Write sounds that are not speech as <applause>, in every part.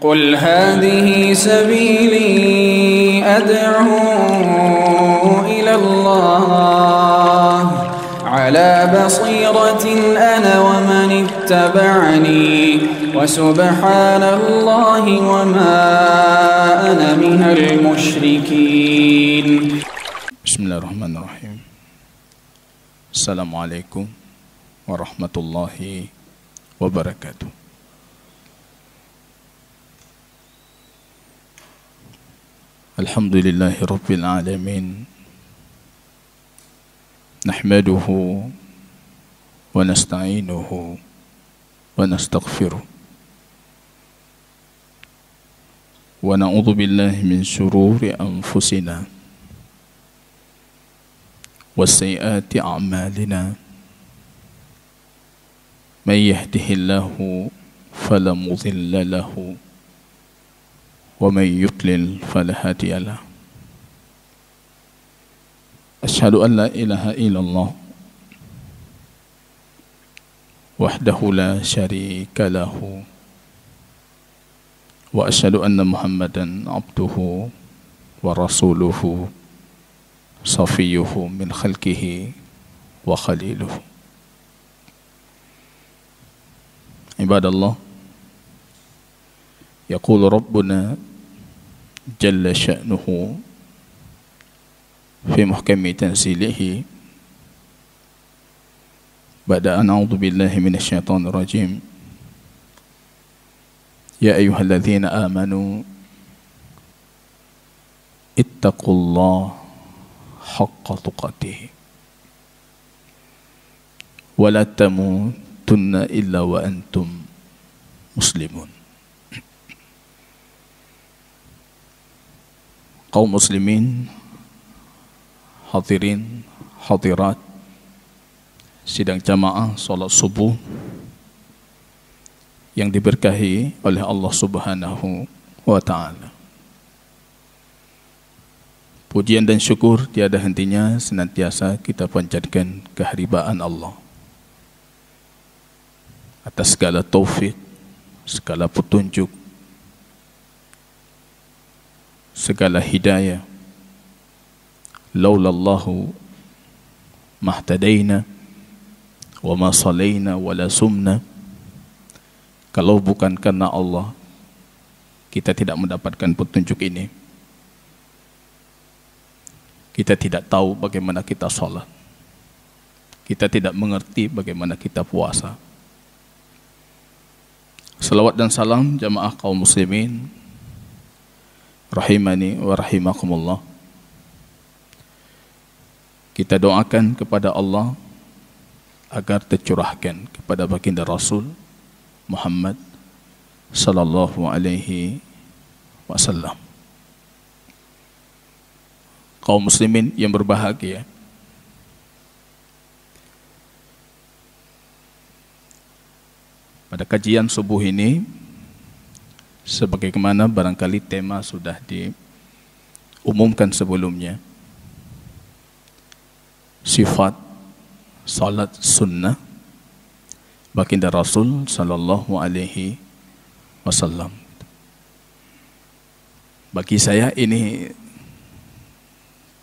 قل هذه سبيلي أدعو إلى الله على بصيرة أنا ومن اتبعني وسبحان الله وما أنا من المشركين بسم الله الرحمن الرحيم السلام عليكم ورحمة الله وبركاته الحمد لله رب العالمين نحمده ونستعينه ونستغفره ونعوذ بالله من شرور أنفسنا وسيئات أعمالنا من يهده الله فلا مضل له ومن يقلل فلا هادي له أشهد أن لا إله إلا الله وحده لا شريك له وأشهد أن محمدا عبده ورسوله صفيه من خلقه وخليله عباد الله يقول ربنا جل شأنه في محكم تنزيله بعد أن أعوذ بالله من الشيطان الرجيم يا أيها الذين آمنوا اتقوا الله حق تقاته ولا تموتن إلا وأنتم مسلمون kaum muslimin hadirin hadirat sidang jamaah salat subuh yang diberkahi oleh Allah Subhanahu wa taala Pujian dan syukur tiada hentinya senantiasa kita panjatkan keharibaan Allah atas segala taufik, segala petunjuk segala hidayah laulallahu mahtadaina wa ma salaina wa la sumna kalau bukan karena Allah kita tidak mendapatkan petunjuk ini kita tidak tahu bagaimana kita sholat kita tidak mengerti bagaimana kita puasa Salawat dan salam jamaah kaum muslimin rahimani wa rahimakumullah. Kita doakan kepada Allah agar tercurahkan kepada baginda Rasul Muhammad sallallahu alaihi wasallam. Kaum muslimin yang berbahagia. Pada kajian subuh ini sebagaimana barangkali tema sudah diumumkan sebelumnya sifat salat sunnah baginda Rasul Sallallahu Alaihi Wasallam bagi saya ini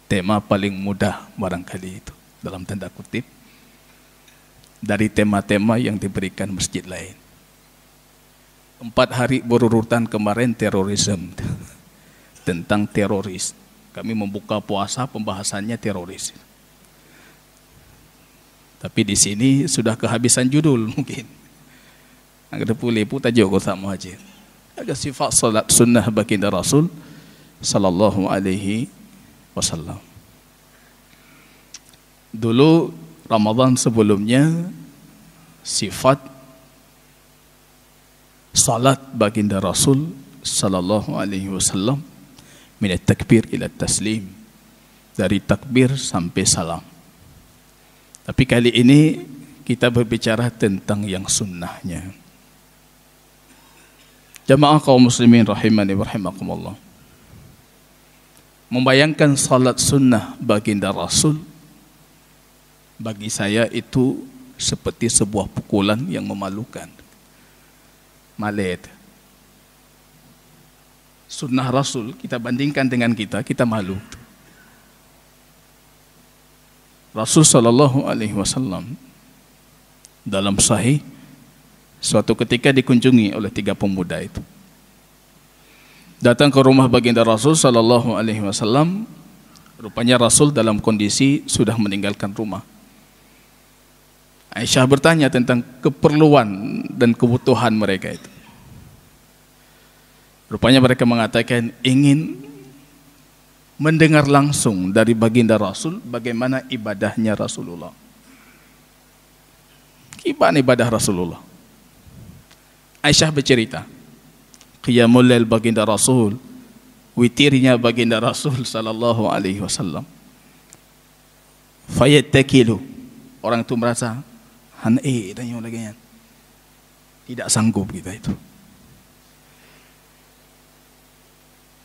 tema paling mudah barangkali itu dalam tanda kutip dari tema-tema yang diberikan masjid lain empat hari berurutan kemarin terorisme tentang teroris. Kami membuka puasa pembahasannya teroris. Tapi di sini sudah kehabisan judul <laughs> mungkin. agar pulih puta tajuk sama aja. Agak sifat salat sunnah baginda Rasul sallallahu alaihi wasallam. Dulu Ramadan sebelumnya sifat salat baginda Rasul sallallahu alaihi wasallam min takbir ila taslim dari takbir sampai salam. Tapi kali ini kita berbicara tentang yang sunnahnya. Jamaah kaum muslimin rahimani wa rahimakumullah. Membayangkan salat sunnah baginda Rasul bagi saya itu seperti sebuah pukulan yang memalukan malet. Sunnah Rasul kita bandingkan dengan kita, kita malu. Rasul Shallallahu Alaihi Wasallam dalam Sahih suatu ketika dikunjungi oleh tiga pemuda itu. Datang ke rumah baginda Rasul Shallallahu Alaihi Wasallam, rupanya Rasul dalam kondisi sudah meninggalkan rumah. Aisyah bertanya tentang keperluan dan kebutuhan mereka itu. Rupanya mereka mengatakan ingin mendengar langsung dari baginda Rasul bagaimana ibadahnya Rasulullah. Gimana ibadah Rasulullah? Aisyah bercerita, Qiyamul mulail baginda Rasul, witirnya baginda Rasul sallallahu alaihi wasallam. Fayattakilu. Orang itu merasa Han E dan yang Tidak sanggup kita itu.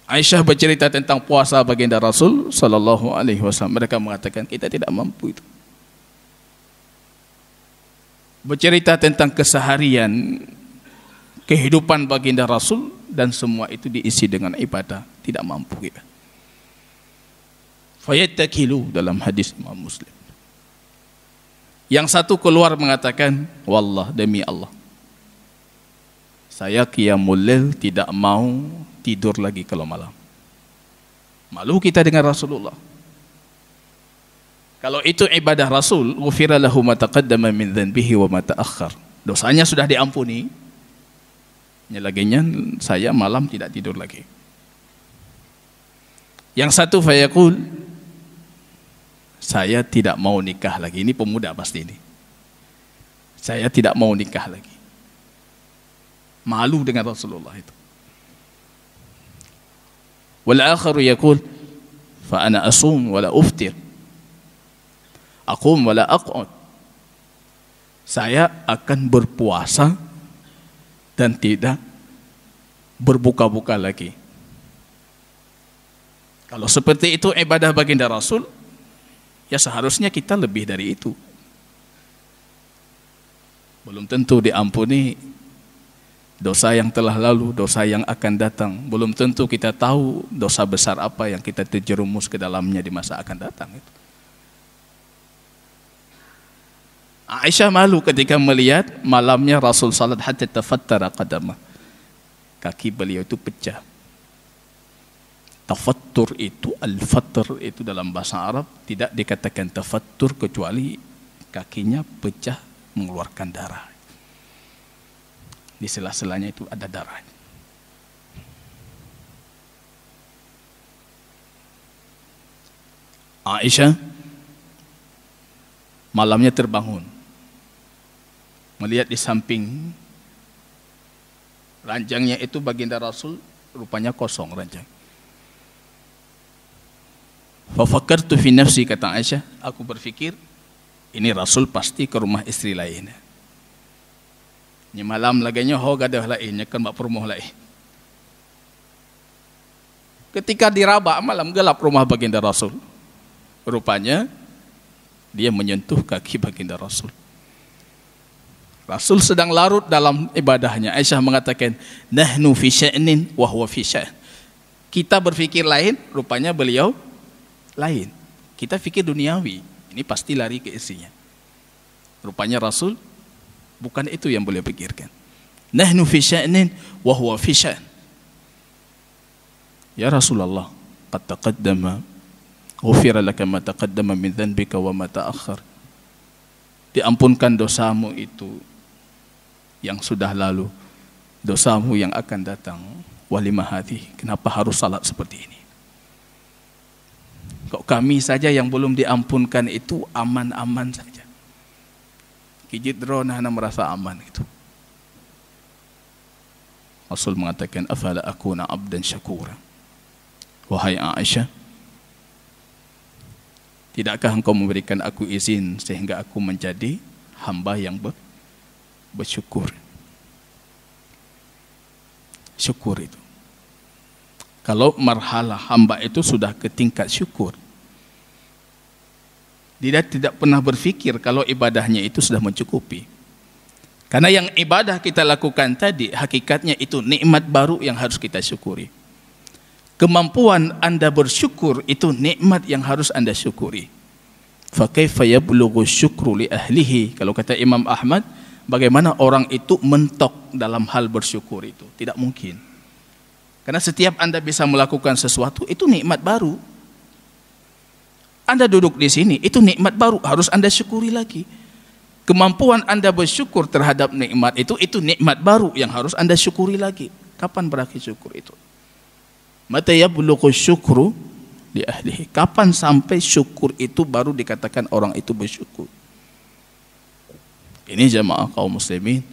Aisyah bercerita tentang puasa baginda Rasul sallallahu alaihi wasallam. Mereka mengatakan kita tidak mampu itu. Bercerita tentang keseharian kehidupan baginda Rasul dan semua itu diisi dengan ibadah, tidak mampu kita. Fayattakilu dalam hadis Imam Muslim. Yang satu keluar mengatakan, Wallah demi Allah. Saya qiyamul tidak mau tidur lagi kalau malam. Malu kita dengan Rasulullah. Kalau itu ibadah Rasul, ghufira lahu ma taqaddama min dhanbihi wa ma ta'akhkhar. Dosanya sudah diampuni. Nyelaginya saya malam tidak tidur lagi. Yang satu fayaqul saya tidak mau nikah lagi. Ini pemuda pasti ini. Saya tidak mau nikah lagi. Malu dengan Rasulullah itu. Wal akharu yakul fa ana asum wala uftir. Aqum wala aq'ud. Saya akan berpuasa dan tidak berbuka-buka lagi. Kalau seperti itu ibadah baginda Rasul, Ya seharusnya kita lebih dari itu. Belum tentu diampuni dosa yang telah lalu, dosa yang akan datang. Belum tentu kita tahu dosa besar apa yang kita terjerumus ke dalamnya di masa akan datang. Aisyah malu ketika melihat malamnya Rasul salat hatta tafattara qadamah. Kaki beliau itu pecah tafattur itu al-fatr itu dalam bahasa Arab tidak dikatakan tafattur kecuali kakinya pecah mengeluarkan darah. Di sela-selanya itu ada darah. Aisyah malamnya terbangun melihat di samping ranjangnya itu baginda Rasul rupanya kosong ranjang Fafakartu fi nafsi kata Aisyah, aku berpikir ini Rasul pasti ke rumah istri lainnya. Ini malam laganya ho gadah lainnya kan mbak rumah lain. Eh. Ketika diraba malam gelap rumah baginda Rasul. Rupanya dia menyentuh kaki baginda Rasul. Rasul sedang larut dalam ibadahnya. Aisyah mengatakan, "Nahnu fi sya'nin wa huwa fi sya'in." Kita berpikir lain, rupanya beliau lain. Kita pikir duniawi, ini pasti lari ke isinya. Rupanya Rasul bukan itu yang boleh pikirkan. Nahnu fi sya'nin wa huwa fi sya'n. Ya Rasulullah, qad taqaddama ghufira laka ma taqaddama min dhanbika wa ma ta'akhkhar. Diampunkan dosamu itu yang sudah lalu, dosamu yang akan datang. Walimah kenapa harus salat seperti ini? Kok kami saja yang belum diampunkan itu aman-aman saja. Kijit drona merasa aman itu. Rasul mengatakan afala akuna abdan syakura. Wahai Aisyah, tidakkah engkau memberikan aku izin sehingga aku menjadi hamba yang ber bersyukur? Syukur itu. Kalau marhalah hamba itu sudah ke tingkat syukur, dia tidak pernah berpikir kalau ibadahnya itu sudah mencukupi. Karena yang ibadah kita lakukan tadi, hakikatnya itu nikmat baru yang harus kita syukuri. Kemampuan Anda bersyukur itu nikmat yang harus Anda syukuri. Fakaifa yablughu syukru li ahlihi. Kalau kata Imam Ahmad, bagaimana orang itu mentok dalam hal bersyukur itu? Tidak mungkin. Karena setiap Anda bisa melakukan sesuatu, itu nikmat baru. Anda duduk di sini, itu nikmat baru, harus Anda syukuri lagi. Kemampuan Anda bersyukur terhadap nikmat itu, itu nikmat baru yang harus Anda syukuri lagi. Kapan berakhir syukur itu? Mata yablughu syukru li ahlihi. Kapan sampai syukur itu baru dikatakan orang itu bersyukur? Ini jamaah kaum muslimin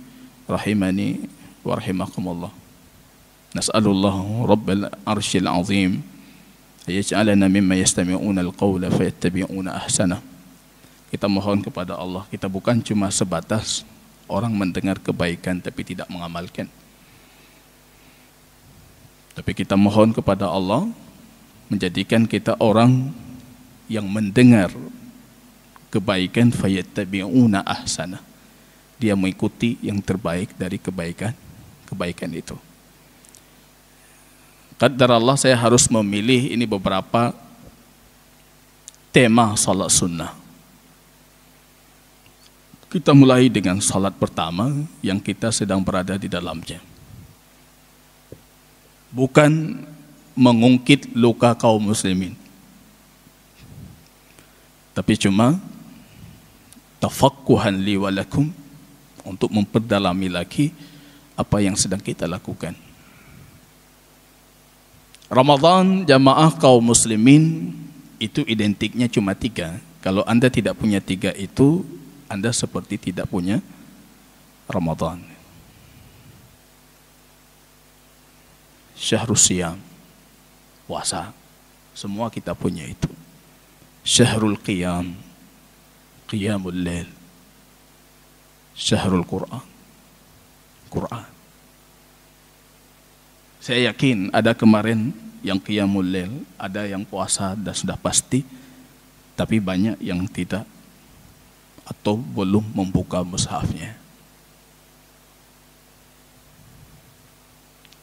rahimani wa rahimakumullah. Nas'alullah rabbal arshil azim yaj'alana mimma yastami'una al-qawla fayattabi'una ahsana. Kita mohon kepada Allah, kita bukan cuma sebatas orang mendengar kebaikan tapi tidak mengamalkan. Tapi kita mohon kepada Allah menjadikan kita orang yang mendengar kebaikan fayattabi'una ahsana. Dia mengikuti yang terbaik dari kebaikan kebaikan itu. Qadar Allah saya harus memilih ini beberapa tema salat sunnah. Kita mulai dengan salat pertama yang kita sedang berada di dalamnya. Bukan mengungkit luka kaum muslimin. Tapi cuma tafakkuhan li walakum untuk memperdalami lagi apa yang sedang kita lakukan. Ramadan jamaah kaum muslimin itu identiknya cuma tiga. Kalau Anda tidak punya tiga itu, Anda seperti tidak punya Ramadan. Syahrul siam, puasa. Semua kita punya itu. Syahrul Qiyam, Qiyamul Lail. Syahrul Quran, Quran. Saya yakin ada kemarin yang qiyamul lail, ada yang puasa dan sudah pasti, tapi banyak yang tidak atau belum membuka mushafnya.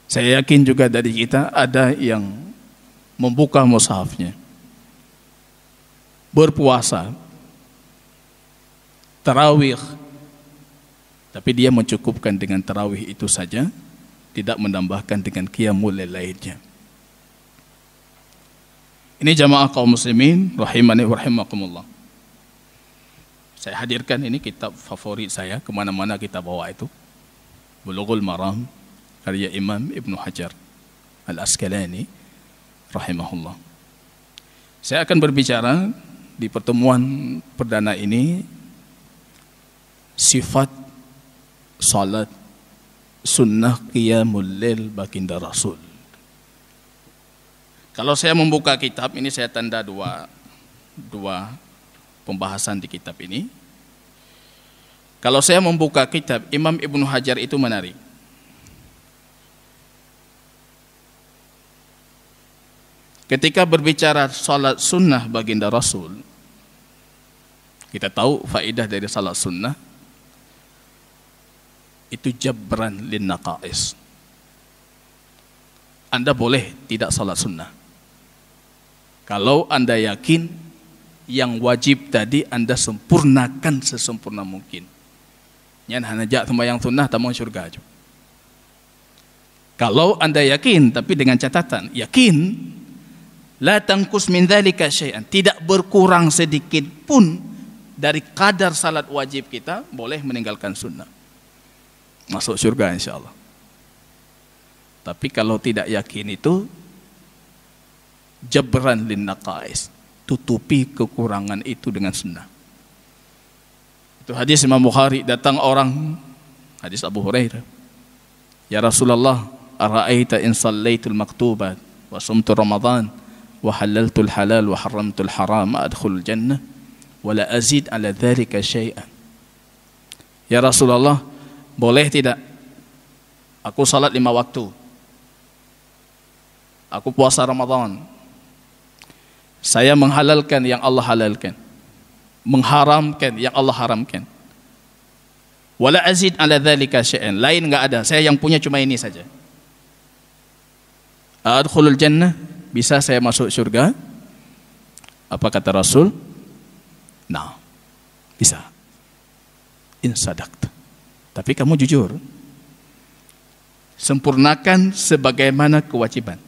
Saya yakin juga dari kita ada yang membuka mushafnya. Berpuasa. Tarawih. Tapi dia mencukupkan dengan tarawih itu saja tidak menambahkan dengan qiyamul lainnya. Ini jamaah kaum muslimin rahimani wa rahimakumullah. Saya hadirkan ini kitab favorit saya kemana-mana kita bawa itu. Bulughul Maram karya Imam Ibn Hajar Al-Asqalani rahimahullah. Saya akan berbicara di pertemuan perdana ini sifat salat sunnah qiyamul lil baginda Rasul. Kalau saya membuka kitab ini saya tanda dua dua pembahasan di kitab ini. Kalau saya membuka kitab Imam Ibnu Hajar itu menarik. Ketika berbicara salat sunnah baginda Rasul, kita tahu faidah dari salat sunnah itu jabran lin naqais. Anda boleh tidak salat sunnah. Kalau Anda yakin yang wajib tadi Anda sempurnakan sesempurna mungkin. Nyan sama sembahyang sunnah tamu surga aja. Kalau Anda yakin tapi dengan catatan, yakin la tangkus min dzalika syai'an, tidak berkurang sedikit pun dari kadar salat wajib kita boleh meninggalkan sunnah. masuk syurga insya Allah. Tapi kalau tidak yakin itu, jabran kais tutupi kekurangan itu dengan sunnah. Itu hadis Imam Bukhari, datang orang, hadis Abu Hurairah. Ya Rasulullah, ara'aita insallaitul sallaitul maktubat, wa sumtu ramadhan, wa halaltul halal, wa haramtul haram, adkhul jannah, wa la azid ala dharika syai'an. Ya Rasulullah, Boleh tidak? Aku salat lima waktu. Aku puasa Ramadan. Saya menghalalkan yang Allah halalkan. Mengharamkan yang Allah haramkan. Wala azid ala dhalika syai'an. Lain enggak ada. Saya yang punya cuma ini saja. Adkhulul jannah. Bisa saya masuk syurga? Apa kata Rasul? Nah, bisa. Insadakt. Tapi kamu jujur. Sempurnakan sebagaimana kewajiban.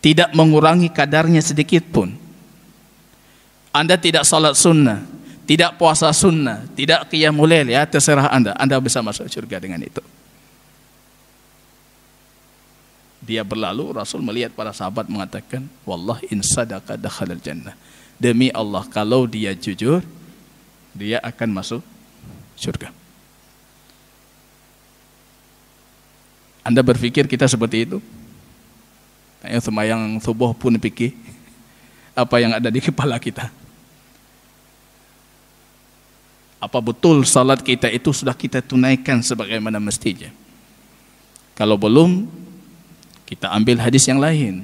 Tidak mengurangi kadarnya sedikit pun. Anda tidak salat sunnah, tidak puasa sunnah, tidak qiyamul ya terserah Anda. Anda bisa masuk surga dengan itu. Dia berlalu, Rasul melihat para sahabat mengatakan, "Wallah in sadaqa dakhalal jannah." Demi Allah, kalau dia jujur, dia akan masuk surga. Anda berpikir kita seperti itu? Yang semayang subuh pun pikir apa yang ada di kepala kita. Apa betul salat kita itu sudah kita tunaikan sebagaimana mestinya? Kalau belum, kita ambil hadis yang lain.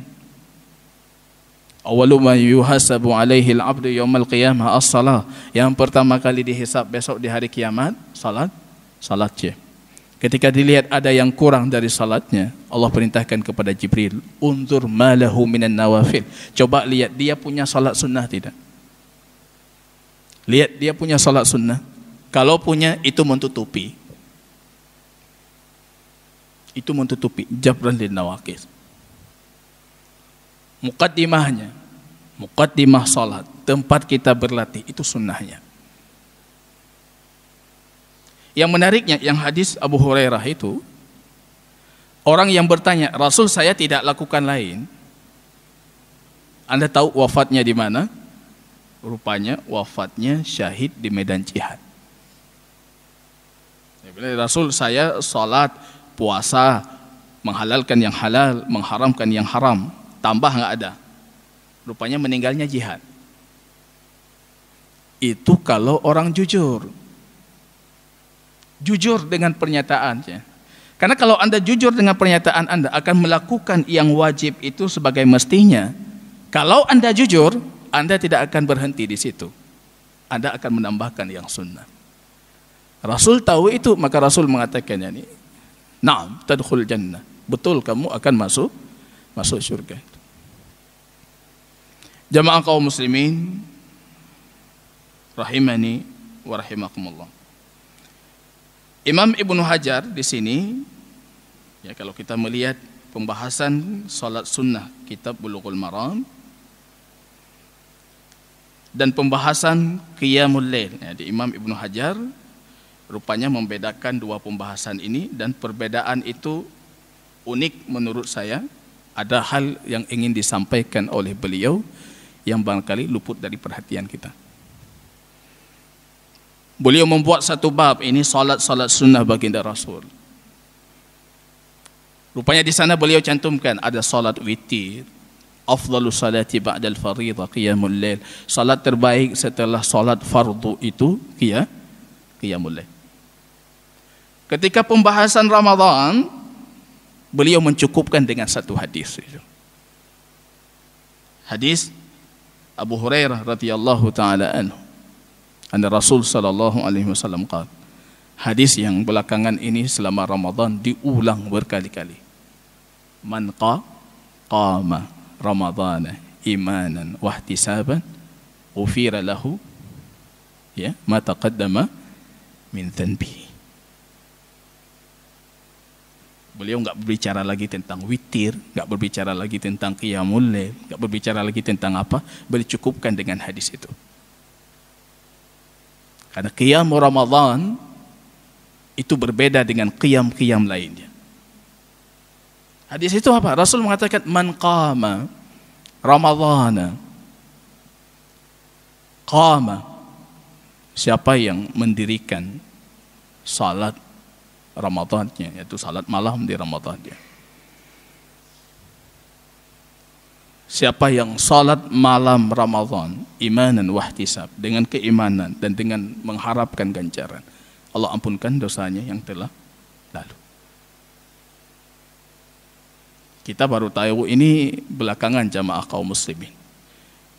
Awalu ma yuhasabu alaihi al-abdu yawmal qiyamah as-salah. Yang pertama kali dihisab besok di hari kiamat, salat, salat salatnya. Ketika dilihat ada yang kurang dari salatnya, Allah perintahkan kepada Jibril, "Unzur malahu minan nawafil." Coba lihat dia punya salat sunnah tidak? Lihat dia punya salat sunnah. Kalau punya itu menutupi. Itu menutupi jabran lin nawaqis. Mukaddimahnya, mukaddimah salat, tempat kita berlatih itu sunnahnya. Yang menariknya yang hadis Abu Hurairah itu orang yang bertanya, "Rasul saya tidak lakukan lain." Anda tahu wafatnya di mana? Rupanya wafatnya syahid di medan jihad. Rasul saya salat, puasa, menghalalkan yang halal, mengharamkan yang haram. Tambah nggak ada. Rupanya meninggalnya jihad. Itu kalau orang jujur. Jujur dengan pernyataannya. Karena kalau Anda jujur dengan pernyataan Anda akan melakukan yang wajib itu sebagai mestinya. Kalau Anda jujur, Anda tidak akan berhenti di situ. Anda akan menambahkan yang sunnah. Rasul tahu itu, maka Rasul mengatakan ini. Naam, tadkhul jannah. Betul kamu akan masuk masuk surga. Jamaah kaum muslimin rahimani wa Imam Ibnu Hajar di sini ya kalau kita melihat pembahasan salat sunnah kitab Bulughul Maram dan pembahasan qiyamul lail ya, di Imam Ibnu Hajar rupanya membedakan dua pembahasan ini dan perbedaan itu unik menurut saya ada hal yang ingin disampaikan oleh beliau yang barangkali luput dari perhatian kita. Beliau membuat satu bab ini salat-salat sunnah baginda Rasul. Rupanya di sana beliau cantumkan ada salat witir, afdalus salati ba'dal fardhu qiyamul lail. Salat terbaik setelah salat fardu itu qiyam qiyamul lail. Ketika pembahasan Ramadan, beliau mencukupkan dengan satu hadis. Hadis Abu Hurairah radhiyallahu taala anhu. Anda Rasul sallallahu alaihi wasallam kata Hadis yang belakangan ini selama Ramadan diulang berkali-kali. Man qa qama Ramadana imanan wa ihtisaban ghufira lahu ya ma taqaddama min dhanbihi. Beliau enggak berbicara lagi tentang witir, enggak berbicara lagi tentang qiyamul lail, enggak berbicara lagi tentang apa, beliau cukupkan dengan hadis itu. Karena qiyam Ramadan itu berbeda dengan qiyam-qiyam lainnya. Hadis itu apa? Rasul mengatakan man qama Ramadhana qama siapa yang mendirikan salat Ramadannya yaitu salat malam di Ramadannya Siapa yang salat malam Ramadan imanan wahtisab dengan keimanan dan dengan mengharapkan ganjaran. Allah ampunkan dosanya yang telah lalu. Kita baru tahu ini belakangan jamaah kaum muslimin.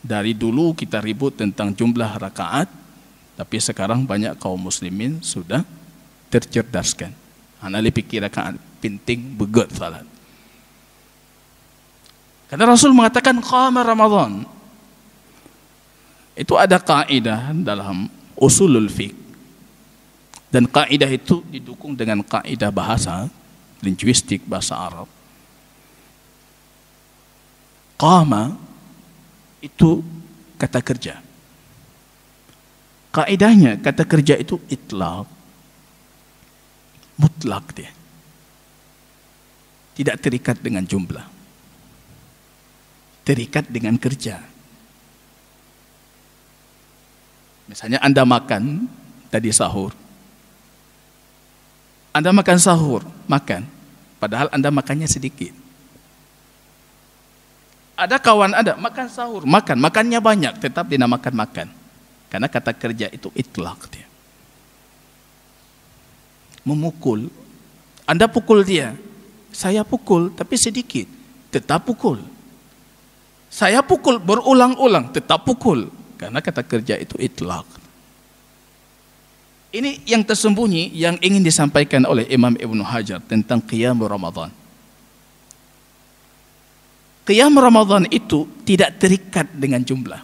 Dari dulu kita ribut tentang jumlah rakaat, tapi sekarang banyak kaum muslimin sudah tercerdaskan. Anak pikir rakaat penting begot salat. Karena Rasul mengatakan qama Ramadan. Itu ada kaidah dalam usulul fiqh. Dan kaidah itu didukung dengan kaidah bahasa linguistik bahasa Arab. Qama itu kata kerja. Kaidahnya kata kerja itu itlaq. Mutlak dia. Tidak terikat dengan jumlah terikat dengan kerja. Misalnya Anda makan tadi sahur. Anda makan sahur, makan. Padahal Anda makannya sedikit. Ada kawan ada makan sahur, makan, makannya banyak, tetap dinamakan makan. Karena kata kerja itu itlak dia. Memukul. Anda pukul dia. Saya pukul, tapi sedikit. Tetap pukul. Saya pukul berulang-ulang, tetap pukul. Karena kata kerja itu itlak. Ini yang tersembunyi yang ingin disampaikan oleh Imam Ibn Hajar tentang Qiyam Ramadan. Qiyam Ramadan itu tidak terikat dengan jumlah.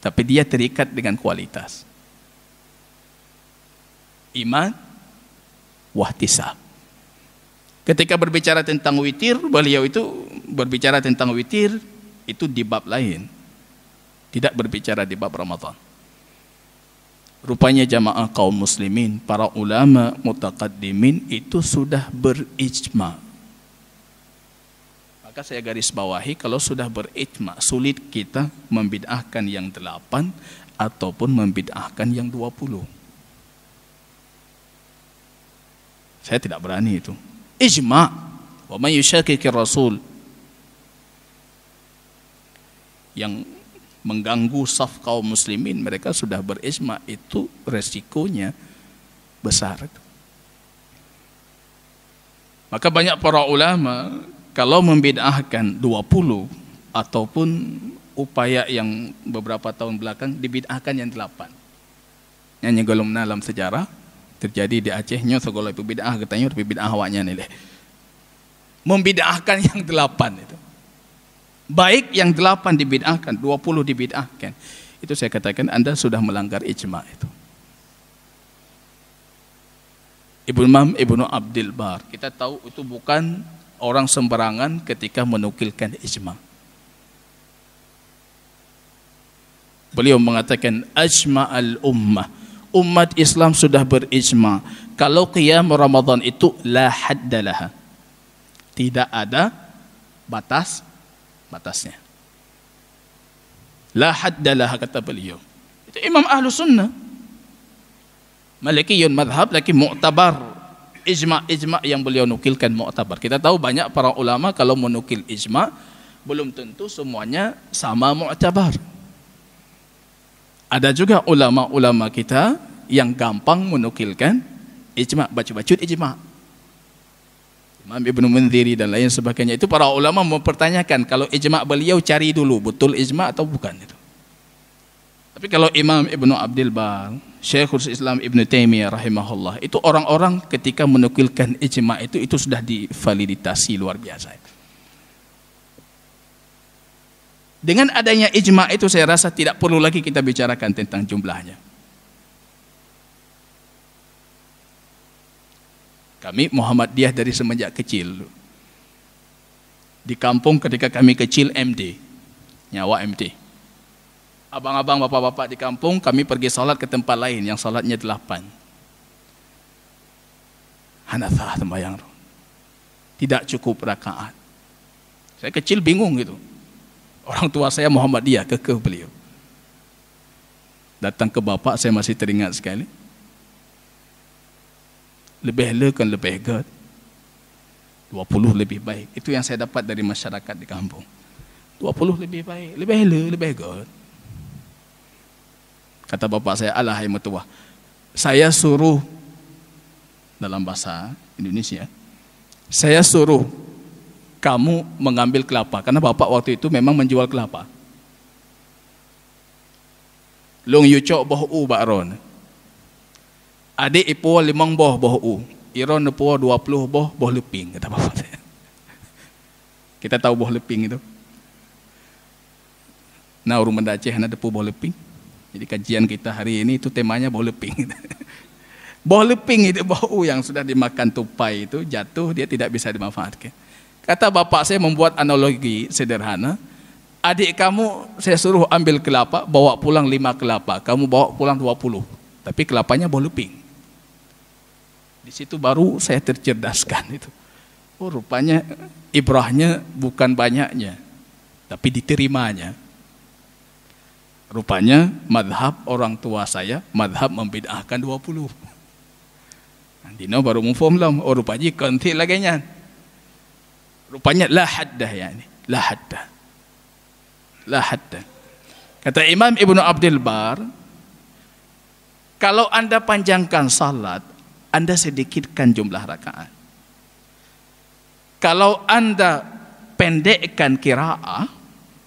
Tapi dia terikat dengan kualitas. Iman, wahtisab. Ketika berbicara tentang witir, beliau itu berbicara tentang witir itu di bab lain. Tidak berbicara di bab Ramadan. Rupanya jamaah kaum muslimin, para ulama mutakaddimin itu sudah berijma. Maka saya garis bawahi kalau sudah berijma, sulit kita membid'ahkan yang delapan ataupun membid'ahkan yang dua puluh. Saya tidak berani itu. Ijma. Wa man yushaqiqir rasul yang mengganggu saf kaum muslimin mereka sudah berisma itu resikonya besar maka banyak para ulama kalau membid'ahkan 20 ataupun upaya yang beberapa tahun belakang dibid'ahkan yang 8 yang golong dalam sejarah terjadi di Acehnya segolai pembid'ah katanya pembid'ah awaknya nih membid'ahkan yang delapan itu Baik yang delapan dibid'ahkan, puluh dibid'ahkan. Itu saya katakan Anda sudah melanggar ijma itu. Ibnu Mam Ibnu Abdul Bar. Kita tahu itu bukan orang sembarangan ketika menukilkan ijma. Beliau mengatakan ajma al ummah. Umat Islam sudah berijma. Kalau qiyam Ramadan itu la haddalaha. Tidak ada batas batasnya. La haddalah kata beliau. Itu Imam Ahlu Sunnah. Malikiyun madhab lagi mu'tabar. Ijma-ijma yang beliau nukilkan mu'tabar. Kita tahu banyak para ulama kalau menukil ijma, belum tentu semuanya sama mu'tabar. Ada juga ulama-ulama kita yang gampang menukilkan ijma, baca baca ijma. Imam Ibnu Mundhiri dan lain sebagainya itu para ulama mempertanyakan kalau ijma beliau cari dulu betul ijma atau bukan itu. Tapi kalau Imam Ibnu Abdul Syekh Syekhul Islam Ibnu Taimiyah rahimahullah, itu orang-orang ketika menukilkan ijma itu itu sudah divalidasi luar biasa. Dengan adanya ijma itu saya rasa tidak perlu lagi kita bicarakan tentang jumlahnya. Kami Muhammadiyah dari semenjak kecil. Di kampung ketika kami kecil MD, nyawa MD. Abang-abang, bapak-bapak di kampung, kami pergi salat ke tempat lain yang salatnya delapan. Hanathah tembayang. Tidak cukup rakaat. Saya kecil bingung gitu. Orang tua saya Muhammadiyah, kekeh beliau. Datang ke bapak saya masih teringat sekali lebih elok dan lebih good. 20 lebih baik. Itu yang saya dapat dari masyarakat di kampung. 20 lebih baik, lebih elok, lebih good. Kata bapak saya, Allah hai mertua. Saya suruh dalam bahasa Indonesia, saya suruh kamu mengambil kelapa karena bapak waktu itu memang menjual kelapa. Long yucok bohu baron. Adik ipu limang boh boh u. Iron ipu dua puluh boh boh leping kata bapak saya. Kita tahu boh leping itu. Nah rumah Aceh ada depu boh leping. Jadi kajian kita hari ini itu temanya boh leping. <laughs> boh leping itu u yang sudah dimakan tupai itu jatuh dia tidak bisa dimanfaatkan. Kata bapak saya membuat analogi sederhana. Adik kamu saya suruh ambil kelapa, bawa pulang lima kelapa. Kamu bawa pulang dua puluh. Tapi kelapanya boh leping. Di situ baru saya tercerdaskan itu. Oh rupanya ibrahnya bukan banyaknya, tapi diterimanya. Rupanya madhab orang tua saya, madhab membidahkan 20. Nah, Dino baru mufum lah, oh rupanya konti lagi Rupanya la haddah ya ini la haddah. La haddah. Kata Imam Ibnu Abdul Bar, kalau Anda panjangkan salat, anda sedikitkan jumlah rakaat. Kalau Anda pendekkan kiraah,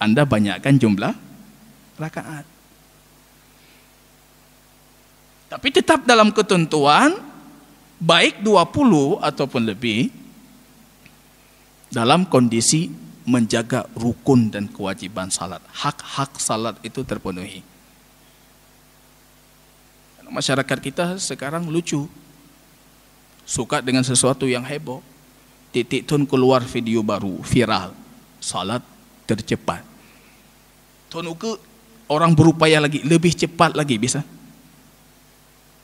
Anda banyakkan jumlah rakaat. Tapi tetap dalam ketentuan baik 20 ataupun lebih dalam kondisi menjaga rukun dan kewajiban salat. Hak-hak salat itu terpenuhi. Masyarakat kita sekarang lucu suka dengan sesuatu yang heboh titik tun keluar video baru viral salat tercepat tun uke orang berupaya lagi lebih cepat lagi bisa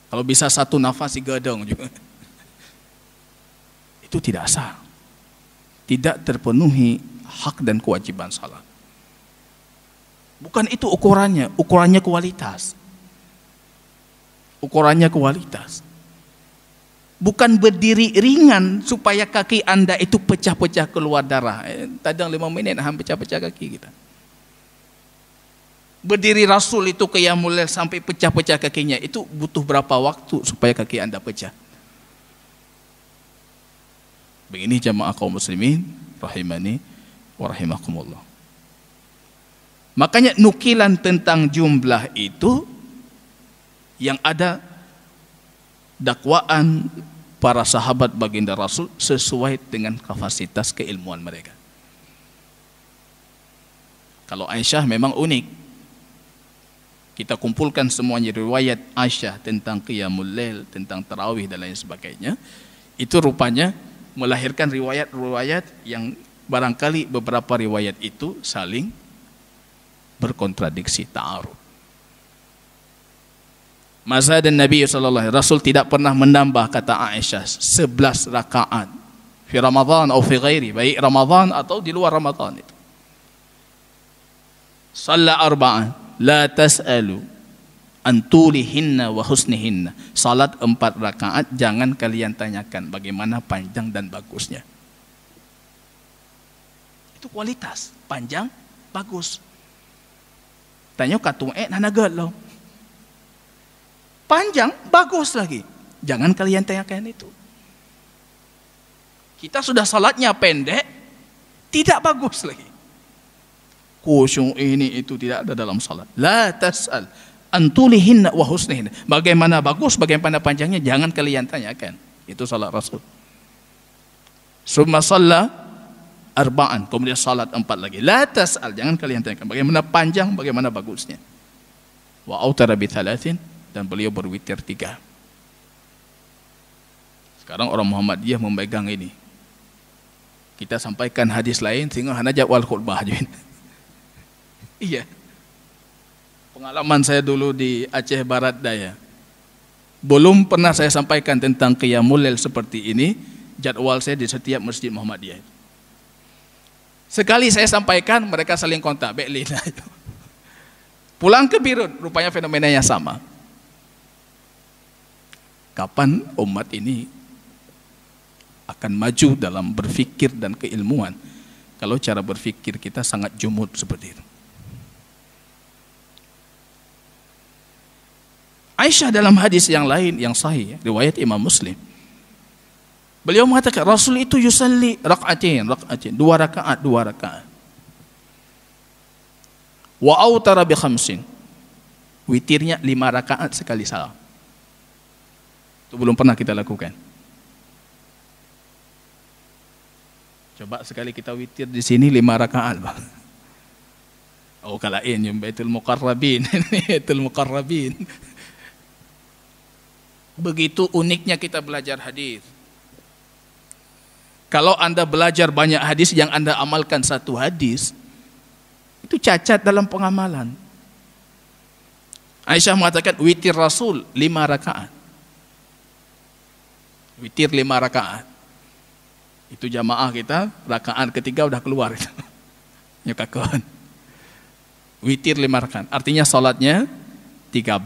kalau bisa satu nafas digadang juga <laughs> itu tidak sah tidak terpenuhi hak dan kewajiban salat bukan itu ukurannya ukurannya kualitas ukurannya kualitas bukan berdiri ringan supaya kaki anda itu pecah-pecah keluar darah. Eh, tadang lima menit hampir pecah-pecah kaki kita. Berdiri Rasul itu mulai sampai pecah-pecah kakinya. Itu butuh berapa waktu supaya kaki anda pecah? Begini jamaah kaum muslimin rahimani wa rahimakumullah. Makanya nukilan tentang jumlah itu yang ada dakwaan para sahabat baginda Rasul sesuai dengan kapasitas keilmuan mereka. Kalau Aisyah memang unik. Kita kumpulkan semuanya riwayat Aisyah tentang Qiyamul Lail, tentang Tarawih dan lain sebagainya. Itu rupanya melahirkan riwayat-riwayat yang barangkali beberapa riwayat itu saling berkontradiksi ta'aruf. Masa dan Nabi sallallahu alaihi Rasul tidak pernah menambah kata Aisyah 11 rakaat Di Ramadan atau di ghairi, baik Ramadan atau di luar Ramadan itu. Salla arba'an la tas'alu antulihinna wa husnihinna. Salat empat rakaat jangan kalian tanyakan bagaimana panjang dan bagusnya. Itu kualitas, panjang, bagus. Tanya katung eh nanagal loh panjang, bagus lagi. Jangan kalian tanyakan itu. Kita sudah salatnya pendek, tidak bagus lagi. Khusyuk ini itu tidak ada dalam salat. La tas'al antulihinna wa husnihinna. Bagaimana bagus, bagaimana panjangnya jangan kalian tanyakan. Itu salat Rasul. Summa salla arba'an, kemudian salat empat lagi. La tas'al, jangan kalian tanyakan bagaimana panjang, bagaimana bagusnya. Wa autara bi dan beliau berwitir tiga. Sekarang orang Muhammadiyah memegang ini. Kita sampaikan hadis lain sehingga hanya jawal khutbah <laughs> iya. Pengalaman saya dulu di Aceh Barat Daya. Belum pernah saya sampaikan tentang qiyamul lail seperti ini, jadwal saya di setiap masjid Muhammadiyah. Sekali saya sampaikan mereka saling kontak, <laughs> Pulang ke Birut, rupanya fenomenanya sama. Kapan umat ini akan maju dalam berpikir dan keilmuan kalau cara berpikir kita sangat jumud seperti itu. Aisyah dalam hadis yang lain yang sahih ya, riwayat Imam Muslim. Beliau mengatakan Rasul itu yusalli rakaatin rakaatin dua rakaat dua rakaat. Wa autara bi khamsin. Witirnya lima rakaat sekali salam. Itu belum pernah kita lakukan. Coba sekali kita witir di sini lima rakaat, Bang. Oh, kalain yung Baitul Muqarrabin, <laughs> Baitul Muqarrabin. Begitu uniknya kita belajar hadis. Kalau Anda belajar banyak hadis yang Anda amalkan satu hadis, itu cacat dalam pengamalan. Aisyah mengatakan witir Rasul lima rakaat witir lima rakaat. Itu jamaah kita, rakaat ketiga udah keluar. <laughs> Nyukakon. Witir lima rakaat. Artinya sholatnya 13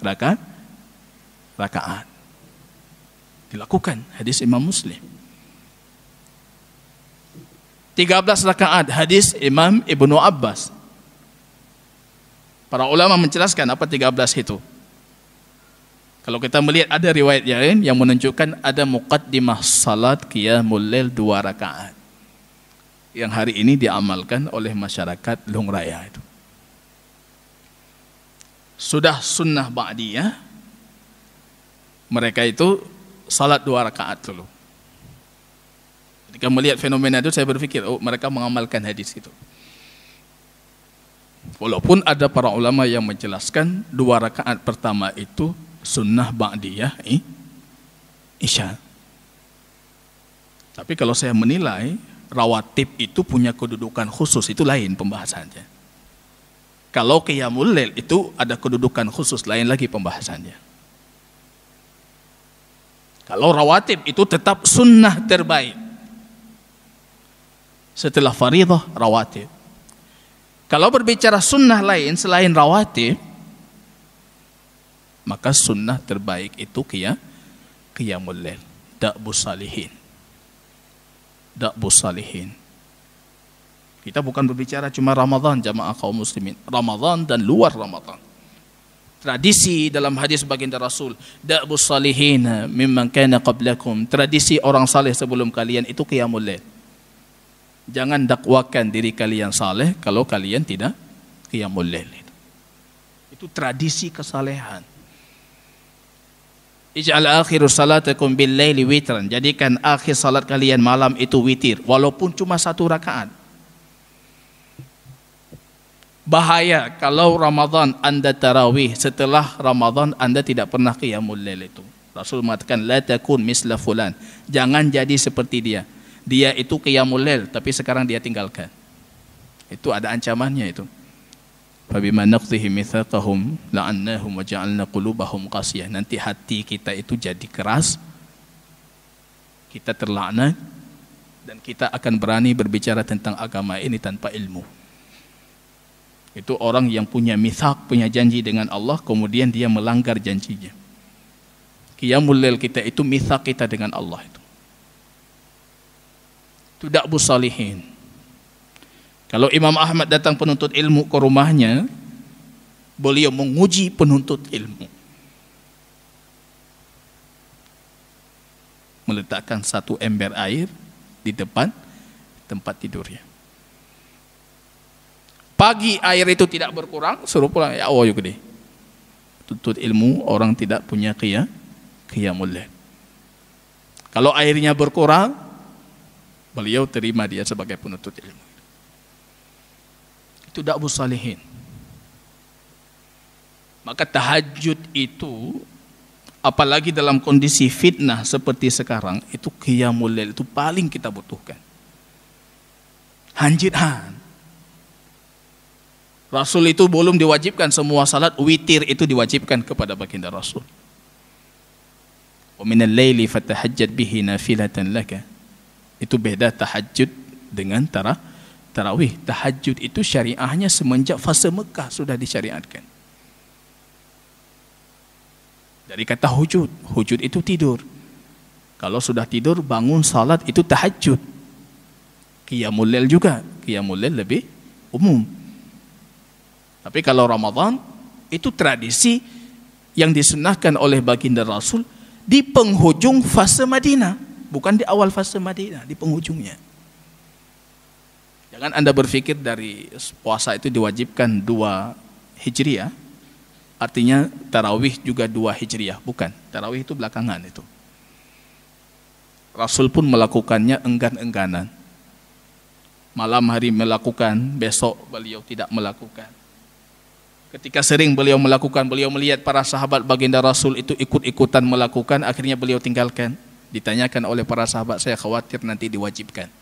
rakaat. Rakaat. Dilakukan hadis Imam Muslim. 13 rakaat hadis Imam Ibnu Abbas. Para ulama menjelaskan apa 13 itu. Kalau kita melihat ada riwayat lain yang menunjukkan ada muqaddimah salat qiyamul lail dua rakaat. Yang hari ini diamalkan oleh masyarakat Lungraya itu. Sudah sunnah ba'diyah mereka itu salat dua rakaat dulu. Ketika melihat fenomena itu saya berpikir, oh mereka mengamalkan hadis itu. Walaupun ada para ulama yang menjelaskan dua rakaat pertama itu sunnah ba'diyah isya. Tapi kalau saya menilai rawatib itu punya kedudukan khusus itu lain pembahasannya. Kalau qiyamul lail itu ada kedudukan khusus lain lagi pembahasannya. Kalau rawatib itu tetap sunnah terbaik. Setelah faridah rawatib. Kalau berbicara sunnah lain selain rawatib, maka sunnah terbaik itu kia qiyamul lail, dakbu salihin. Dakbu salihin. Kita bukan berbicara cuma Ramadan jamaah kaum muslimin, Ramadan dan luar Ramadan. Tradisi dalam hadis baginda Rasul, dakbu salihin mimman kana qablakum. Tradisi orang saleh sebelum kalian itu qiyamul lail. Jangan dakwakan diri kalian saleh kalau kalian tidak qiyamul lail. Itu tradisi kesalehan. Ij'al akhiru salatakum bil laili witran. Jadikan akhir salat kalian malam itu witir walaupun cuma satu rakaat. Bahaya kalau Ramadan anda tarawih setelah Ramadan anda tidak pernah qiyamul lail itu. Rasul mengatakan la takun misla fulan. Jangan jadi seperti dia. Dia itu qiyamul lail tapi sekarang dia tinggalkan. Itu ada ancamannya itu. Fabima naqdihim mitsaqahum la'annahum wa ja'alna qulubahum qasiyah. Nanti hati kita itu jadi keras. Kita terlaknat dan kita akan berani berbicara tentang agama ini tanpa ilmu. Itu orang yang punya misak, punya janji dengan Allah, kemudian dia melanggar janjinya. Qiyamul lil kita itu misak kita dengan Allah itu. Tidak busalihin. Kalau Imam Ahmad datang penuntut ilmu ke rumahnya, beliau menguji penuntut ilmu. Meletakkan satu ember air di depan tempat tidurnya. Pagi air itu tidak berkurang, suruh pulang ya Allah gede. Tuntut ilmu orang tidak punya kia, kia mulia. Kalau airnya berkurang, beliau terima dia sebagai penuntut ilmu. Itu dakwah salihin. Maka tahajud itu apalagi dalam kondisi fitnah seperti sekarang itu qiyamul lail itu paling kita butuhkan. Hanjitan. Rasul itu belum diwajibkan semua salat witir itu diwajibkan kepada baginda Rasul. Wa laili fatahajjad bihi nafilatan laka. Itu beda tahajud dengan tarah tarawih, tahajud itu syariahnya semenjak fase Mekah sudah disyariatkan. Dari kata hujud, hujud itu tidur. Kalau sudah tidur bangun salat itu tahajud. Qiyamul lail juga, qiyamul lail lebih umum. Tapi kalau Ramadan itu tradisi yang disunahkan oleh baginda Rasul di penghujung fase Madinah, bukan di awal fase Madinah, di penghujungnya. Jangan Anda berpikir dari puasa itu diwajibkan dua hijriah, artinya tarawih juga dua hijriah, bukan. Tarawih itu belakangan itu. Rasul pun melakukannya enggan-engganan. Malam hari melakukan, besok beliau tidak melakukan. Ketika sering beliau melakukan, beliau melihat para sahabat baginda Rasul itu ikut-ikutan melakukan, akhirnya beliau tinggalkan. Ditanyakan oleh para sahabat, saya khawatir nanti diwajibkan.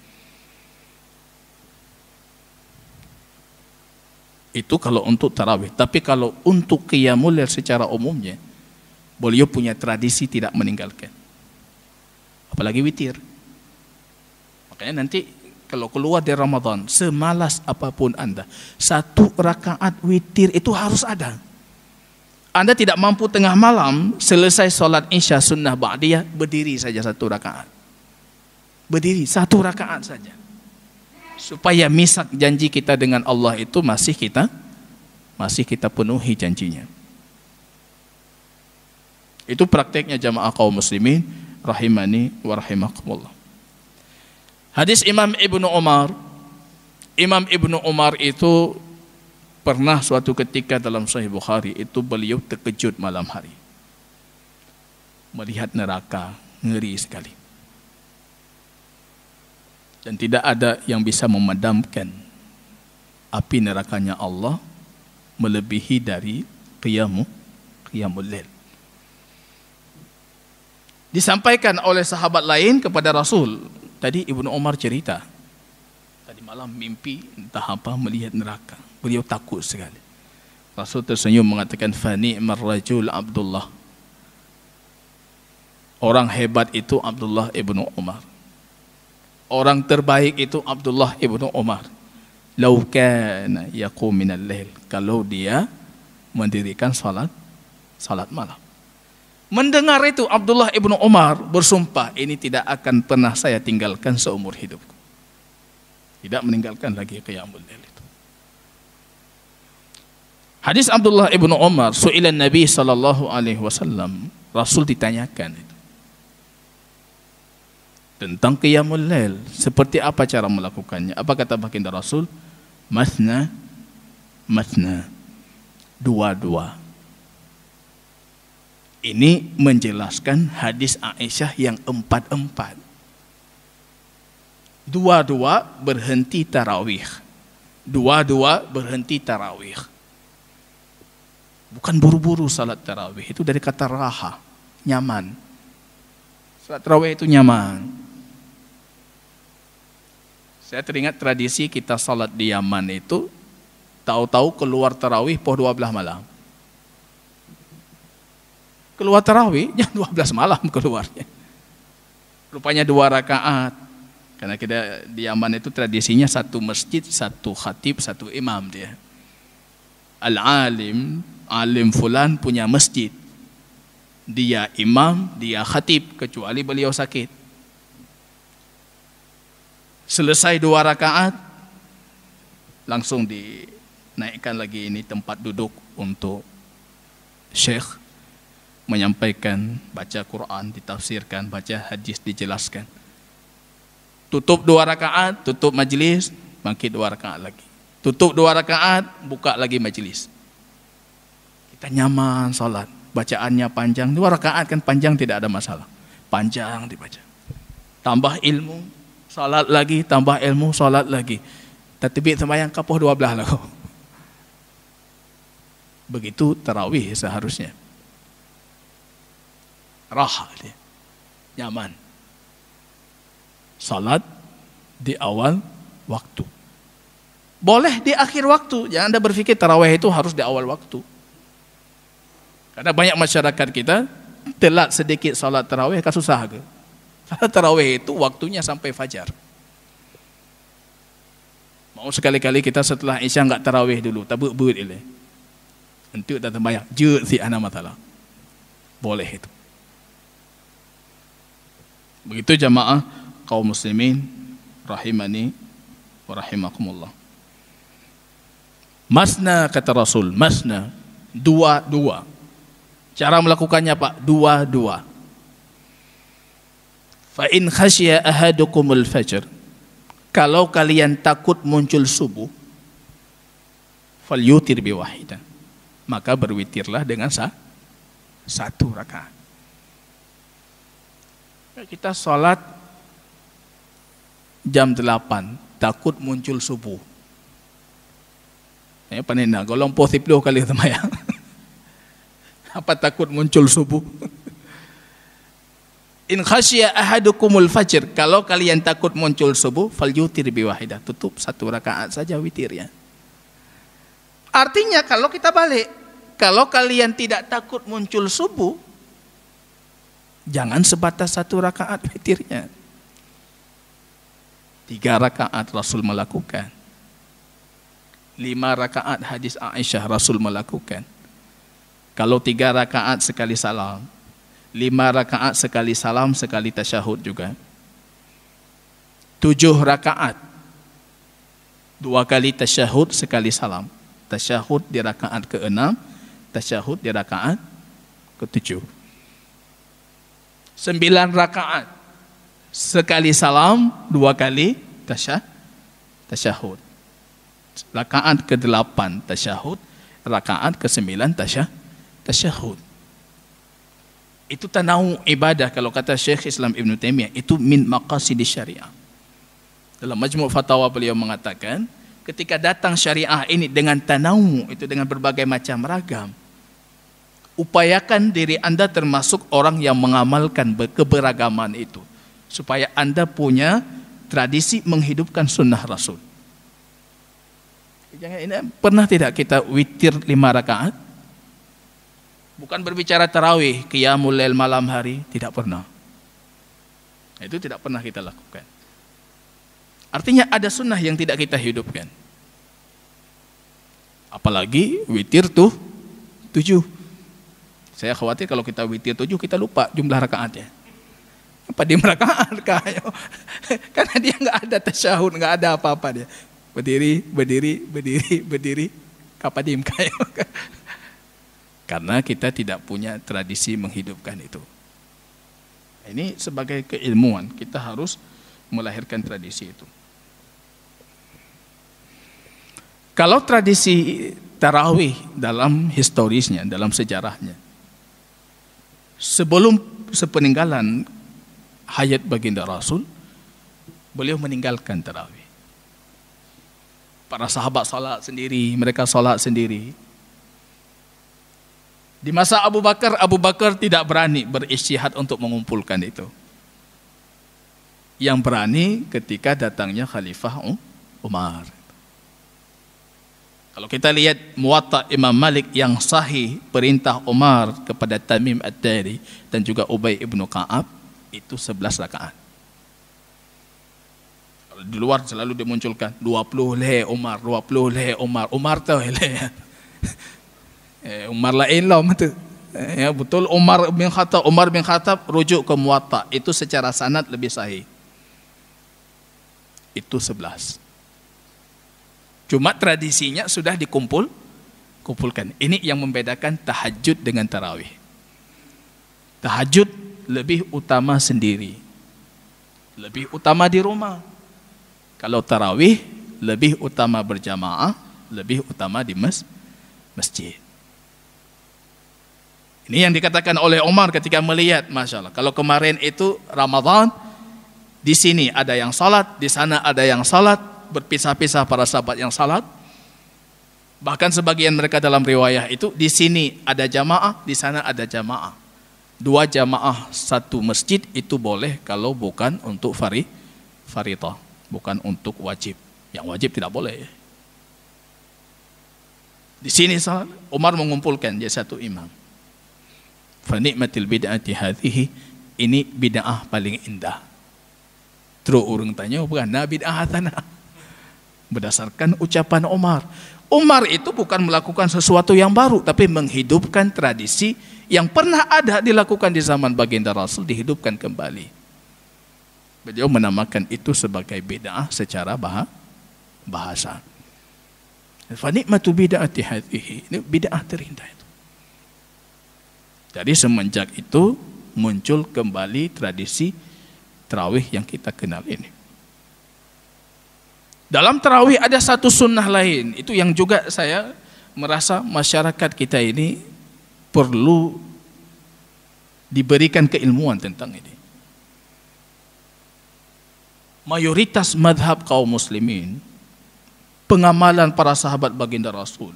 Itu kalau untuk tarawih. Tapi kalau untuk qiyamul secara umumnya, beliau punya tradisi tidak meninggalkan. Apalagi witir. Makanya nanti kalau keluar dari Ramadan, semalas apapun Anda, satu rakaat witir itu harus ada. Anda tidak mampu tengah malam, selesai sholat isya sunnah ba'diyah, berdiri saja satu rakaat. Berdiri, satu rakaat saja supaya misak janji kita dengan Allah itu masih kita masih kita penuhi janjinya. Itu prakteknya jamaah kaum muslimin rahimani wa rahimakumullah. Hadis Imam Ibnu Umar Imam Ibnu Umar itu pernah suatu ketika dalam Sahih Bukhari itu beliau terkejut malam hari melihat neraka ngeri sekali dan tidak ada yang bisa memadamkan api nerakanya Allah melebihi dari qiyamu qiyamul lail disampaikan oleh sahabat lain kepada Rasul tadi Ibnu Omar cerita tadi malam mimpi entah apa melihat neraka beliau takut sekali Rasul tersenyum mengatakan fani marrajul Abdullah orang hebat itu Abdullah Ibnu Umar orang terbaik itu Abdullah ibnu Umar. Lau yaqum Kalau dia mendirikan salat salat malam. Mendengar itu Abdullah ibnu Umar bersumpah ini tidak akan pernah saya tinggalkan seumur hidupku. Tidak meninggalkan lagi qiyamul lail itu. Hadis Abdullah ibnu Umar, su'ilan Nabi sallallahu alaihi wasallam, Rasul ditanyakan tentang qiyamul lail. Seperti apa cara melakukannya? Apa kata baginda Rasul? Masna, masna, dua-dua. Ini menjelaskan hadis Aisyah yang empat-empat. Dua-dua berhenti tarawih. Dua-dua berhenti tarawih. Bukan buru-buru salat tarawih. Itu dari kata raha, nyaman. Salat tarawih itu nyaman. Saya teringat tradisi kita salat di Yaman itu tahu-tahu keluar tarawih po 12 malam. Keluar tarawih <laughs> jam 12 malam keluarnya. Rupanya dua rakaat. Karena kita di Yaman itu tradisinya satu masjid, satu khatib, satu imam dia. Al-alim, alim fulan punya masjid. Dia imam, dia khatib kecuali beliau sakit. Selesai dua rakaat, langsung dinaikkan lagi ini tempat duduk untuk Syekh menyampaikan, baca Quran, ditafsirkan, baca hadis, dijelaskan. Tutup dua rakaat, tutup majelis, bangkit dua rakaat lagi. Tutup dua rakaat, buka lagi majelis. Kita nyaman salat, bacaannya panjang, dua rakaat kan panjang tidak ada masalah. Panjang dibaca. Tambah ilmu, salat lagi, tambah ilmu, salat lagi. Tatibik sembahyang kapuh dua belah lah. Begitu terawih seharusnya. Raha dia. Nyaman. Salat di awal waktu. Boleh di akhir waktu. Jangan Anda berpikir tarawih itu harus di awal waktu. Karena banyak masyarakat kita telat sedikit salat tarawih kan susah ke. Tarawih itu waktunya sampai fajar. Mau sekali-kali kita setelah Isya enggak tarawih dulu, tabuk buat ini. Entuk datang banyak, je si anak Boleh itu. Begitu jamaah kaum muslimin rahimani wa rahimakumullah. Masna kata Rasul, masna dua-dua. Cara melakukannya Pak, dua-dua. Fa in khasya ahadukumul fajr. Kalau kalian takut muncul subuh, fal yutir biwahidan. Maka berwitirlah dengan sa satu rakaat. Ya, kita sholat jam 8, takut muncul subuh. Ya, paninda, golong dulu kali sama ya. <laughs> Apa takut muncul subuh? In khasya ahadukumul fajr. Kalau kalian takut muncul subuh, fal yutir biwahidah. Tutup satu rakaat saja witirnya. Artinya kalau kita balik, kalau kalian tidak takut muncul subuh, jangan sebatas satu rakaat witirnya. Tiga rakaat Rasul melakukan. Lima rakaat hadis Aisyah Rasul melakukan. Kalau tiga rakaat sekali salam, lima rakaat sekali salam sekali tasyahud juga tujuh rakaat dua kali tasyahud sekali salam tasyahud di rakaat ke enam tasyahud di rakaat ke tujuh sembilan rakaat sekali salam dua kali tasyah tasyahud rakaat ke delapan tasyahud rakaat ke sembilan tasyah tasyahud itu tanau ibadah kalau kata Syekh Islam Ibn Taimiyah itu min maqasid syariah. Dalam majmu' fatwa beliau mengatakan ketika datang syariah ini dengan tanau itu dengan berbagai macam ragam upayakan diri Anda termasuk orang yang mengamalkan keberagaman itu supaya Anda punya tradisi menghidupkan sunnah Rasul. Jangan ini pernah tidak kita witir lima rakaat? Bukan berbicara tarawih, qiyamul lail malam hari, tidak pernah. Itu tidak pernah kita lakukan. Artinya ada sunnah yang tidak kita hidupkan. Apalagi witir tuh tujuh. Saya khawatir kalau kita witir tujuh kita lupa jumlah rakaatnya. Apa dia rakaat <laughs> kayo? Karena dia nggak ada tasyahud, nggak ada apa-apa dia. Berdiri, berdiri, berdiri, berdiri. diem kayo. Karena kita tidak punya tradisi menghidupkan itu. Nah, ini sebagai keilmuan, kita harus melahirkan tradisi itu. Kalau tradisi tarawih dalam historisnya, dalam sejarahnya, sebelum sepeninggalan hayat baginda Rasul, beliau meninggalkan tarawih. Para sahabat sholat sendiri, mereka sholat sendiri. Di masa Abu Bakar, Abu Bakar tidak berani beristihad untuk mengumpulkan itu. Yang berani ketika datangnya Khalifah Umar. Kalau kita lihat muwatta Imam Malik yang sahih perintah Umar kepada Tamim Ad-Dari dan juga Ubay ibnu Ka'ab itu 11 rakaat. Di luar selalu dimunculkan 20 le Umar, 20 le Umar, Umar tahu le. <laughs> Eh, Umar lain lah eh, mata. Eh, ya, betul Umar bin Khattab, Umar bin Khattab rujuk ke Muwatta. Itu secara sanad lebih sahih. Itu sebelas. Cuma tradisinya sudah dikumpul kumpulkan. Ini yang membedakan tahajud dengan tarawih. Tahajud lebih utama sendiri. Lebih utama di rumah. Kalau tarawih lebih utama berjamaah, lebih utama di mas masjid. Ini yang dikatakan oleh Omar ketika melihat, masya Allah. Kalau kemarin itu Ramadan, di sini ada yang salat, di sana ada yang salat, berpisah-pisah para sahabat yang salat. Bahkan sebagian mereka dalam riwayah itu di sini ada jamaah, di sana ada jamaah. Dua jamaah satu masjid itu boleh kalau bukan untuk fari, farita, bukan untuk wajib. Yang wajib tidak boleh. Di sini Omar mengumpulkan jadi satu imam fa nikmatil bid'ati hadhihi ini bid'ah paling indah terus urung tanya oh, bukan nah bid'ah tanah <laughs> berdasarkan ucapan Umar Umar itu bukan melakukan sesuatu yang baru tapi menghidupkan tradisi yang pernah ada dilakukan di zaman baginda Rasul dihidupkan kembali beliau menamakan itu sebagai bid'ah secara bah bahasa. Fanikmatu bid'ati hadhihi. Ini bid'ah terindah. Jadi semenjak itu muncul kembali tradisi terawih yang kita kenal ini. Dalam terawih ada satu sunnah lain, itu yang juga saya merasa masyarakat kita ini perlu diberikan keilmuan tentang ini. Mayoritas madhab kaum muslimin, pengamalan para sahabat baginda Rasul,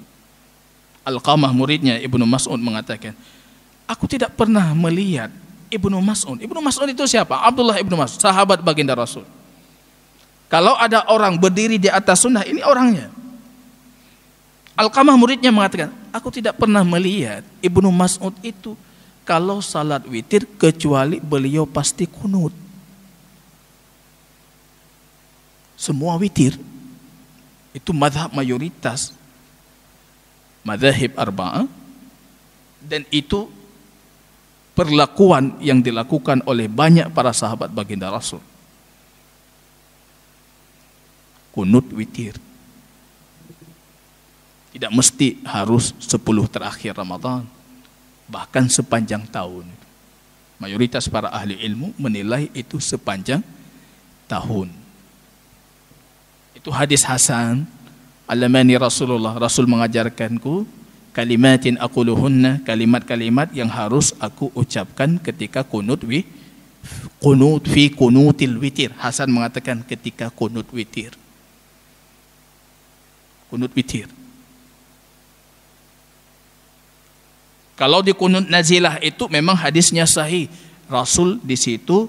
Al-Qamah muridnya Ibnu Mas'ud mengatakan, Aku tidak pernah melihat Ibnu Mas'ud. Ibnu Mas'ud itu siapa? Abdullah Ibnu Mas'ud, sahabat baginda Rasul. Kalau ada orang berdiri di atas sunnah, ini orangnya. Alkamah muridnya mengatakan, aku tidak pernah melihat Ibnu Mas'ud itu kalau salat witir kecuali beliau pasti kunut. Semua witir. Itu madhab mayoritas. Madhab arba'ah. Dan itu perlakuan yang dilakukan oleh banyak para sahabat baginda Rasul. Kunut witir. Tidak mesti harus 10 terakhir Ramadan. Bahkan sepanjang tahun. Mayoritas para ahli ilmu menilai itu sepanjang tahun. Itu hadis Hasan. Alamani Rasulullah. Rasul mengajarkanku kalimatin aquluhunna kalimat-kalimat yang harus aku ucapkan ketika kunut wi kunut fi kunutil witir Hasan mengatakan ketika kunut witir kunut witir kalau di kunut nazilah itu memang hadisnya sahih Rasul di situ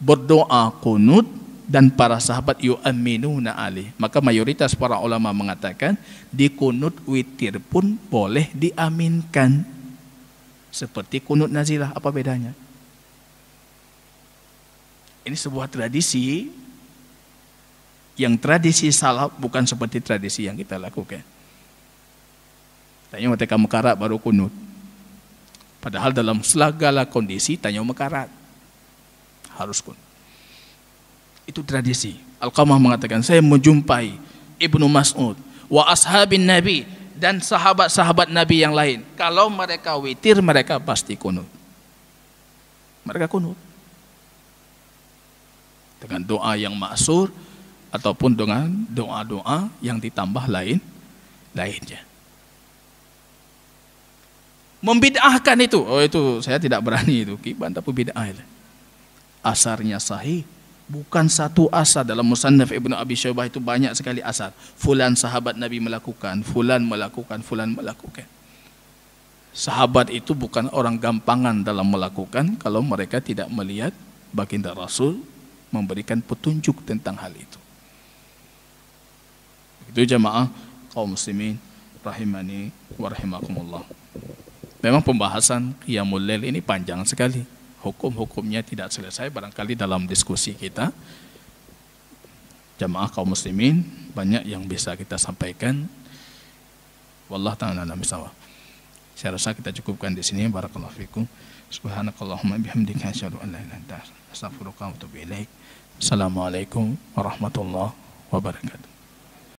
berdoa kunut dan para sahabat yu'minuna alih. Maka mayoritas para ulama mengatakan di kunut witir pun boleh diaminkan. Seperti kunut nazilah, apa bedanya? Ini sebuah tradisi yang tradisi salaf bukan seperti tradisi yang kita lakukan. Tanya mereka mekarat baru kunut. Padahal dalam segala kondisi tanya mekarat harus kunut. Itu tradisi. Al-Qamah mengatakan, saya menjumpai Ibnu Mas'ud wa ashabin Nabi dan sahabat-sahabat Nabi yang lain. Kalau mereka witir, mereka pasti kunut. Mereka kunut. Dengan doa yang maksur ataupun dengan doa-doa yang ditambah lain lainnya. Membid'ahkan itu, oh itu saya tidak berani itu, kiban tapi bid'ah. Asarnya sahih, Bukan satu asar dalam Musannaf Ibn Abi Syaibah itu banyak sekali asar. Fulan sahabat Nabi melakukan, fulan melakukan, fulan melakukan. Sahabat itu bukan orang gampangan dalam melakukan kalau mereka tidak melihat baginda Rasul memberikan petunjuk tentang hal itu. Itu jamaah kaum muslimin rahimani wa Memang pembahasan Qiyamul Lail ini panjang sekali hukum-hukumnya tidak selesai barangkali dalam diskusi kita jamaah kaum muslimin banyak yang bisa kita sampaikan wallah ta'ala alam saya rasa kita cukupkan di sini barakallahu fikum subhanakallahumma bihamdika asyhadu an la ilaha illa anta astaghfiruka wa atubu ilaik assalamualaikum warahmatullahi wabarakatuh